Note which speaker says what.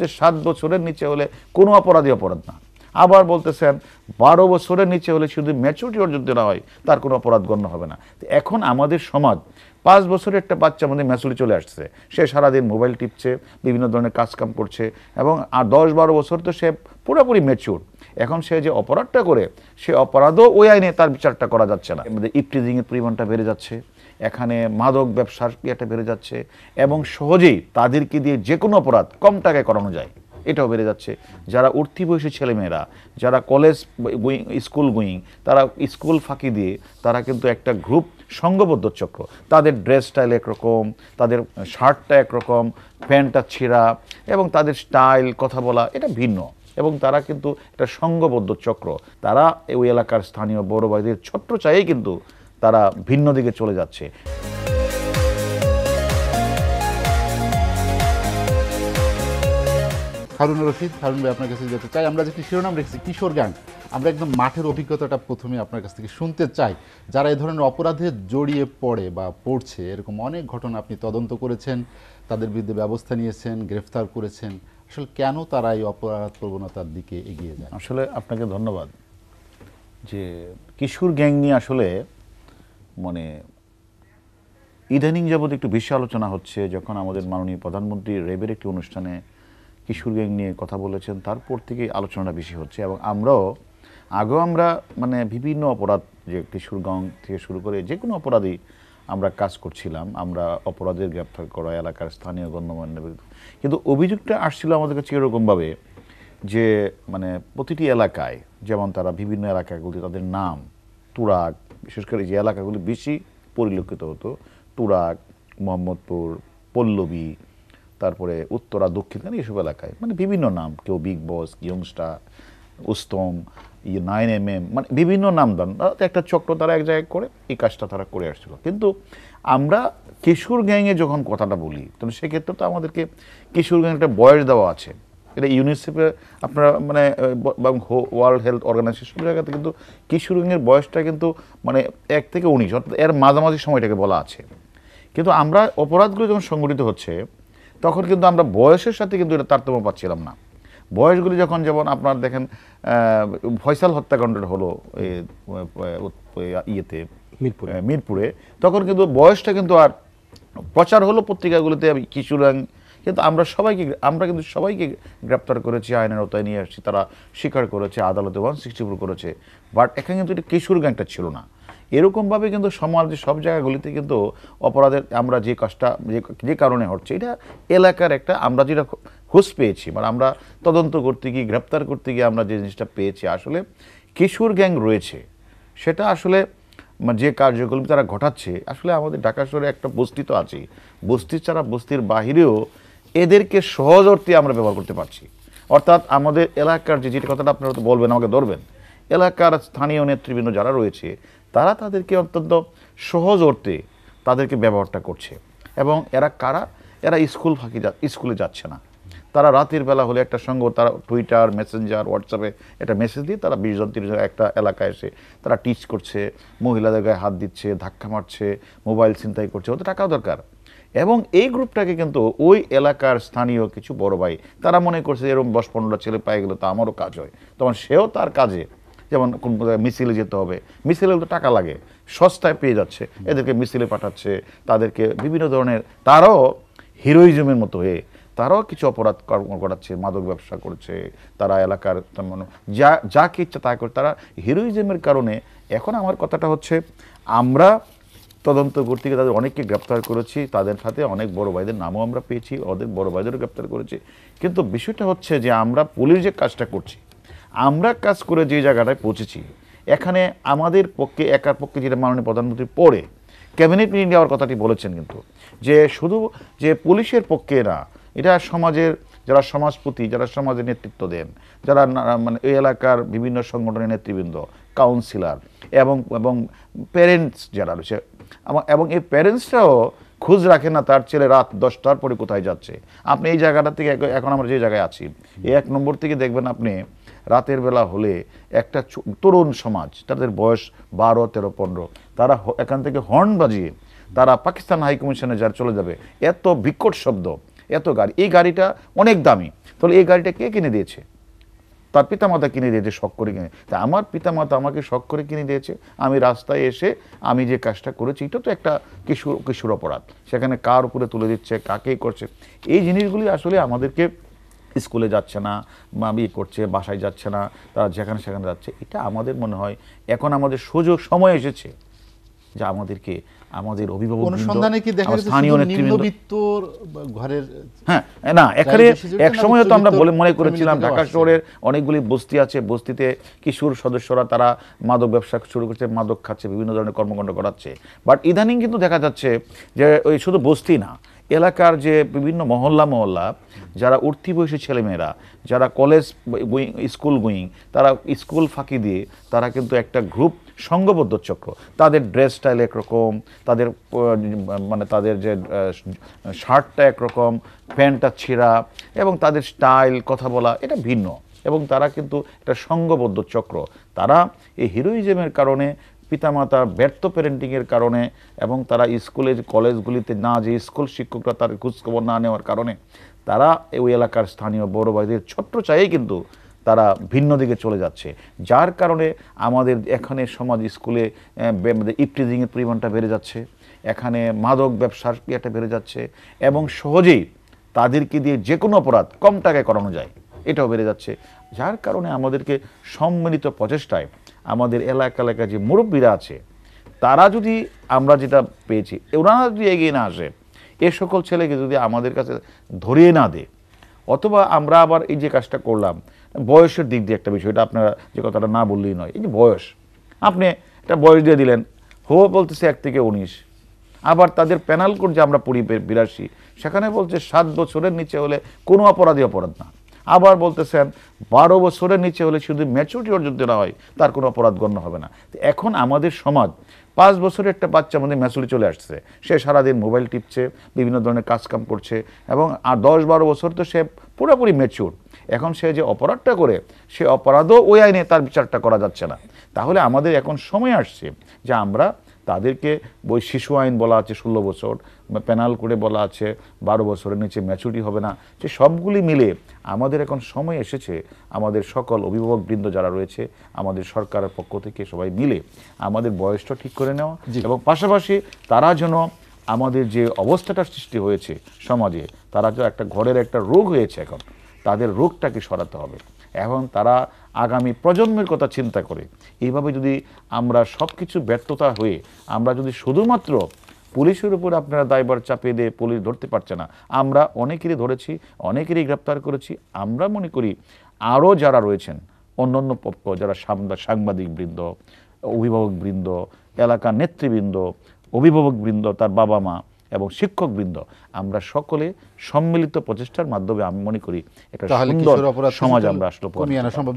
Speaker 1: যে সাত বছরের নিচে হলে কোনো অপরাধী অপরাধ না আবার বলতেছেন বারো বছরের নিচে হলে শুধু ম্যাচুরিটি অর্জন না হয় তার কোনো অপরাধ গণ্য হবে না এখন আমাদের সমাজ পাঁচ বছরের একটা বাচ্চা আমাদের ম্যাচুরি চলে আসছে সে সারাদিন মোবাইল টিপছে বিভিন্ন ধরনের কাজকাম করছে এবং আর দশ বারো বছর তো সে পুরোপুরি ম্যাচিউর এখন সে যে অপরাধটা করে সে অপরাধও ওই আইনে তার বিচারটা করা যাচ্ছে না ইফটিজিংয়ের পরিমাণটা বেড়ে যাচ্ছে এখানে মাদক ব্যবসার ইয়েটা বেড়ে যাচ্ছে এবং সহজেই তাদেরকে দিয়ে যে কোনো অপরাধ কম টাকায় করানো যায় এটাও বেড়ে যাচ্ছে যারা উঠতি বয়সী ছেলেমেয়েরা যারা কলেজ গোয়িং স্কুল গোয়িং তারা স্কুল ফাঁকি দিয়ে তারা কিন্তু একটা গ্রুপ সঙ্গবদ্ধ চক্র তাদের ড্রেস স্টাইল একরকম তাদের শার্টটা একরকম প্যান্টটা ছেঁড়া এবং তাদের স্টাইল কথা বলা এটা ভিন্ন এবং তারা কিন্তু একটা সংঘবদ্ধ চক্র তারা ওই এলাকার স্থানীয় বড় ভাইদের ছোট্ট চাইয়ে কিন্তু তারা ভিন্ন দিকে চলে যাচ্ছে হারুন রশিদ হারুন ভাই আপনার কাছে যেতে চাই আমরা যেটি শিরোনাম রেখেছি কিশোর গ্যাং আমরা একদম মাঠের অভিজ্ঞতাটা প্রথমে আপনার কাছ থেকে শুনতে চাই যারা এ ধরনের অপরাধে জড়িয়ে পড়ে বা পড়ছে এরকম অনেক ঘটনা আপনি তদন্ত করেছেন তাদের বিরুদ্ধে ব্যবস্থা নিয়েছেন গ্রেফতার করেছেন আসলে কেন তারা এই অপরাধ প্রবণতার দিকে এগিয়ে যায় আসলে আপনাকে ধন্যবাদ যে কিশোর গ্যাং নিয়ে আসলে মানে ইদানিং যাবৎ একটু বেশি আলোচনা হচ্ছে যখন আমাদের মাননীয় প্রধানমন্ত্রী রেবের একটি অনুষ্ঠানে কিশোর গ্যাং নিয়ে কথা বলেছেন তারপর থেকে আলোচনাটা বেশি হচ্ছে এবং আমরাও আগেও আমরা মানে বিভিন্ন অপরাধ যে কিশোর গ্যাং থেকে শুরু করে যে কোনো অপরাধী আমরা কাজ করছিলাম আমরা অপরাধের গ্রেপ্তার করা এলাকার স্থানীয় গণ্যমান্য কিন্তু অভিযোগটা আসছিল আমাদের কাছে এরকমভাবে যে মানে প্রতিটি এলাকায় যেমন তারা বিভিন্ন এলাকাগুলি তাদের নাম তুরাক বিশেষ করে যে এলাকাগুলি বেশি পরিলক্ষিত হতো তুরাক মোহাম্মদপুর পল্লবী তারপরে উত্তরা দক্ষিণখান এইসব এলাকায় মানে বিভিন্ন নাম কেউ বিগ বস ইয়ংস্টা উস্তম ইয়ে নাইন এম এম মানে বিভিন্ন নাম দেন একটা চক্র তারা এক জায়গায় করে এই কাজটা তারা করে আসছিল কিন্তু আমরা কিশোর গ্যাংয়ে যখন কথাটা বলি তখন সেক্ষেত্রে তো আমাদেরকে কিশোর গ্যাং একটা বয়স দেওয়া আছে এটা ইউনিসেফে আপনারা মানে ওয়ার্ল্ড হেলথ অর্গানাইজেশন জায়গাতে কিন্তু কিশোরঙ্গের বয়সটা কিন্তু মানে এক থেকে উনিশ অর্থাৎ এর মাঝামাঝি সময়টাকে বলা আছে কিন্তু আমরা অপরাধগুলো যখন সংগঠিত হচ্ছে তখন কিন্তু আমরা বয়সের সাথে কিন্তু এটা তারতম্য পাচ্ছিলাম না বয়সগুলি যখন যেমন আপনার দেখেন ফয়সাল হত্যাকাণ্ডটা হলো ইয়েতে মিরপুরে তখন কিন্তু বয়সটা কিন্তু আর প্রচার হলো পত্রিকাগুলোতে কিশোরাং কিন্তু আমরা সবাইকে আমরা কিন্তু সবাইকে গ্রেপ্তার করেছি আইনের আওতায় নিয়ে আসছি তারা স্বীকার করেছে আদালতে ওয়ান সিক্সটি ফোর করেছে বাট এখানে কিন্তু এটা কিশোর গ্যাংটা ছিল না এরকমভাবে কিন্তু সমাজের সব জায়গাগুলিতে কিন্তু অপরাধের আমরা যে কাজটা যে কারণে হচ্ছে এটা এলাকার একটা আমরা যেটা হুস পেয়েছি মানে আমরা তদন্ত করতে গিয়ে গ্রেপ্তার করতে গিয়ে আমরা যে জিনিসটা পেয়েছি আসলে কিশোর গ্যাং রয়েছে সেটা আসলে মানে যে কার্যকলাপ তারা ঘটাচ্ছে আসলে আমাদের ঢাকা শহরে একটা বস্তি তো আছেই বস্তি ছাড়া বস্তির বাহিরেও এদেরকে সহজ অর্থে আমরা ব্যবহার করতে পারছি অর্থাৎ আমাদের এলাকার যে যেটা কথাটা আপনারা তো বলবেন আমাকে ধরবেন এলাকার স্থানীয় নেতৃবৃন্দ যারা রয়েছে তারা তাদেরকে অত্যন্ত সহজ অর্থে তাদেরকে ব্যবহারটা করছে এবং এরা কারা এরা স্কুল ফাঁকি যা স্কুলে যাচ্ছে না তারা রাতের বেলা হলে একটা সঙ্গ তারা টুইটার মেসেঞ্জার হোয়াটসঅ্যাপে একটা মেসেজ দিয়ে তারা বিশ জন তিরিশ একটা এলাকায় এসে তারা টিচ করছে মহিলাদের গায়ে হাত দিচ্ছে ধাক্কা মারছে মোবাইল ছিনতাই করছে ওদের টাকাও দরকার এবং এই গ্রুপটাকে কিন্তু ওই এলাকার স্থানীয় কিছু বড় ভাই তারা মনে করছে এরকম দশ পনেরো ছেলে পায়ে গেলে তো আমারও কাজ হয় তখন সেও তার কাজে যেমন কোন মিছিলে যেতে হবে মিছিলে তো টাকা লাগে সস্তায় পেয়ে যাচ্ছে এদেরকে মিছিলে পাঠাচ্ছে তাদেরকে বিভিন্ন ধরনের তারাও হিরোইজমের মতো হয়ে তারাও কিছু অপরাধ কর্ম করাচ্ছে মাদক ব্যবসা করছে তারা এলাকার যা যাকে ইচ্ছা তা করে তারা হিরোইজমের কারণে এখন আমার কথাটা হচ্ছে আমরা তদন্ত করতে গিয়ে তাদের অনেককে গ্রেপ্তার করেছি তাদের সাথে অনেক বড় ভাইদের নামও আমরা পেয়েছি ওদের বড় ভাইদেরও গ্রেপ্তার করেছি কিন্তু বিষয়টা হচ্ছে যে আমরা পুলিশ যে কাজটা করছি আমরা কাজ করে যে জায়গাটায় পৌঁছেছি এখানে আমাদের পক্ষে একার পক্ষে যেটা মাননীয় প্রধানমন্ত্রী পড়ে ক্যাবিনেট মিটিং দেওয়ার কথাটি বলেছেন কিন্তু যে শুধু যে পুলিশের পক্ষে না এটা সমাজের যারা সমাজপতি যারা সমাজে নেতৃত্ব দেন যারা মানে এই এলাকার বিভিন্ন সংগঠনের নেতৃবৃন্দ কাউন্সিলর এবং এবং প্যারেন্টস যারা রয়েছে এবং এই প্যারেন্টসরাও খোঁজ রাখে না তার ছেলে রাত দশটার পরে কোথায় যাচ্ছে আপনি এই জায়গাটা থেকে এখন আমরা যে জায়গায় আছি এই এক নম্বর থেকে দেখবেন আপনি রাতের বেলা হলে একটা তরুণ সমাজ তাদের বয়স বারো তেরো পনেরো তারা এখান থেকে হর্ন বাজিয়ে তারা পাকিস্তান হাইকমিশনে যার চলে যাবে এত বিকট শব্দ এত গাড়ি এই গাড়িটা অনেক দামি তাহলে এই গাড়িটা কে কিনে দিয়েছে তার পিতামাতা কিনে দিয়েছে শখ করে কিনে তা আমার পিতামাতা আমাকে শখ করে কিনে দিয়েছে আমি রাস্তায় এসে আমি যে কাজটা করেছি এটা তো একটা কিশোর কিশোর অপরাধ সেখানে কার উপরে তুলে দিচ্ছে কাকেই করছে এই জিনিসগুলি আসলে আমাদেরকে স্কুলে যাচ্ছে না বা বিয়ে করছে বাসায় যাচ্ছে না তারা যেখানে সেখানে যাচ্ছে এটা আমাদের মনে হয় এখন আমাদের সুযোগ সময় এসেছে যা আমাদেরকে আমাদের অভিভাবক অনুসন্ধানে কি দেখা যাচ্ছে স্থানীয় নেতৃবৃন্দ ঘরের হ্যাঁ না এখানে এক সময় তো আমরা বলে মনে করেছিলাম ঢাকা শহরের অনেকগুলি বস্তি আছে বস্তিতে কিশোর সদস্যরা তারা মাদক ব্যবসা শুরু করছে মাদক খাচ্ছে বিভিন্ন ধরনের কর্মকাণ্ড করাচ্ছে বাট ইদানিং কিন্তু দেখা যাচ্ছে যে ওই শুধু বস্তি না এলাকার যে বিভিন্ন মহল্লা মহল্লা যারা উঠতি বয়সী ছেলেমেয়েরা যারা কলেজ স্কুল গুইং তারা স্কুল ফাঁকি দিয়ে তারা কিন্তু একটা গ্রুপ সঙ্গবদ্ধ চক্র তাদের ড্রেস স্টাইল একরকম তাদের মানে তাদের যে শার্টটা একরকম প্যান্টটা ছিঁড়া এবং তাদের স্টাইল কথা বলা এটা ভিন্ন এবং তারা কিন্তু একটা সংঘবদ্ধ চক্র তারা এই হিরোইজমের কারণে পিতামাতা ব্যর্থ প্যারেন্টিংয়ের কারণে এবং তারা স্কুলের কলেজগুলিতে না যে স্কুল শিক্ষকরা তার খোঁজখবর না নেওয়ার কারণে তারা ওই এলাকার স্থানীয় বড় ভাইদের ছোট্ট চায়ে কিন্তু তারা ভিন্ন দিকে চলে যাচ্ছে যার কারণে আমাদের এখানে সমাজ স্কুলে ইপটিজিংয়ের পরিমাণটা বেড়ে যাচ্ছে এখানে মাদক ব্যবসার ইয়েটা বেড়ে যাচ্ছে এবং সহজেই তাদেরকে দিয়ে যে কোনো অপরাধ কম টাকায় করানো যায় এটাও বেড়ে যাচ্ছে যার কারণে আমাদেরকে সম্মিলিত প্রচেষ্টায় আমাদের এলাকা এলাকা যে মুরব্বীরা আছে তারা যদি আমরা যেটা পেয়েছি ওনারা যদি এগিয়ে না আসে এ সকল ছেলেকে যদি আমাদের কাছে ধরিয়ে না দেয় অথবা আমরা আবার এই যে কাজটা করলাম বয়সের দিক দিয়ে একটা বিষয়টা আপনারা যে কথাটা না বললেই নয় এই যে বয়স আপনি একটা বয়স দিয়ে দিলেন হো বলতেছে এক থেকে উনিশ আবার তাদের প্যানাল কোড যে আমরা পড়ি বিরাশি সেখানে বলছে সাত বছরের নিচে হলে কোনো অপরাধী অপরাধ না আবার বলতেছেন বারো বছরের নিচে হলে শুধু ম্যাচুরিটি অর্জন দেওয়া হয় তার কোনো অপরাধ গণ্য হবে না এখন আমাদের সমাজ পাঁচ বছরের একটা বাচ্চা আমাদের ম্যাচুরি চলে আসছে সে সারাদিন মোবাইল টিপছে বিভিন্ন ধরনের কাজকাম করছে এবং আর দশ বারো বছর তো সে পুরোপুরি ম্যাচিউর এখন সে যে অপরাধটা করে সে অপরাধও ওই আইনে তার বিচারটা করা যাচ্ছে না তাহলে আমাদের এখন সময় আসছে যে আমরা তাদেরকে বই শিশু আইন বলা আছে ষোলো বছর প্যানাল করে বলা আছে বারো বছরের নিচে ম্যাচুরিটি হবে না সে সবগুলি মিলে আমাদের এখন সময় এসেছে আমাদের সকল অভিভাবকবৃন্দ যারা রয়েছে আমাদের সরকারের পক্ষ থেকে সবাই মিলে আমাদের বয়সটা ঠিক করে নেওয়া এবং পাশাপাশি তারা যেন আমাদের যে অবস্থাটা সৃষ্টি হয়েছে সমাজে তারা যে একটা ঘরের একটা রোগ হয়েছে এখন তাদের রোগটাকে সরাতে হবে এবং তারা আগামী প্রজন্মের কথা চিন্তা করে এইভাবে যদি আমরা সব কিছু ব্যর্থতা হয়ে আমরা যদি শুধুমাত্র পুলিশের উপর আপনারা দায়বার চাপিয়ে দিয়ে পুলিশ ধরতে পারছে না আমরা অনেকেরই ধরেছি অনেকেরই গ্রেপ্তার করেছি আমরা মনে করি আরও যারা রয়েছেন অন্যান্য পক্ষ যারা সাংবাদিক বৃন্দ অভিভাবক বৃন্দ এলাকার নেতৃবৃন্দ অভিভাবক বৃন্দ তার বাবা মা এবং শিক্ষকবৃন্দ আমরা সকলে সম্মিলিত প্রচেষ্টার মাধ্যমে আমি মনে করি একটা সুন্দর সমাজ আমরা আসলে কমিয়ে আনা সম্ভব